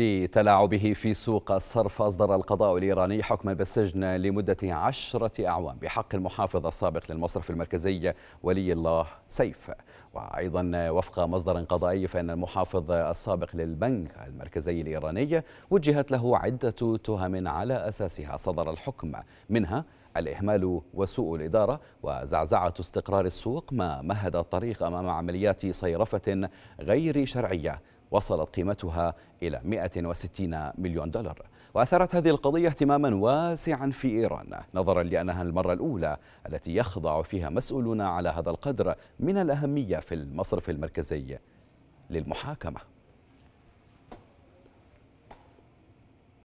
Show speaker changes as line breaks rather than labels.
لتلاعبه في سوق الصرف أصدر القضاء الإيراني حكما بالسجن لمدة عشرة أعوام بحق المحافظ السابق للمصرف المركزي ولي الله سيف وأيضا وفق مصدر قضائي فإن المحافظ السابق للبنك المركزي الإيراني وجهت له عدة تهم على أساسها صدر الحكم منها الإهمال وسوء الإدارة وزعزعة استقرار السوق ما مهد الطريق أمام عمليات صيرفة غير شرعية وصلت قيمتها إلى 160 مليون دولار وأثارت هذه القضية اهتماما واسعا في إيران نظرا لأنها المرة الأولى التي يخضع فيها مسؤولون على هذا القدر من الأهمية في المصرف المركزي للمحاكمة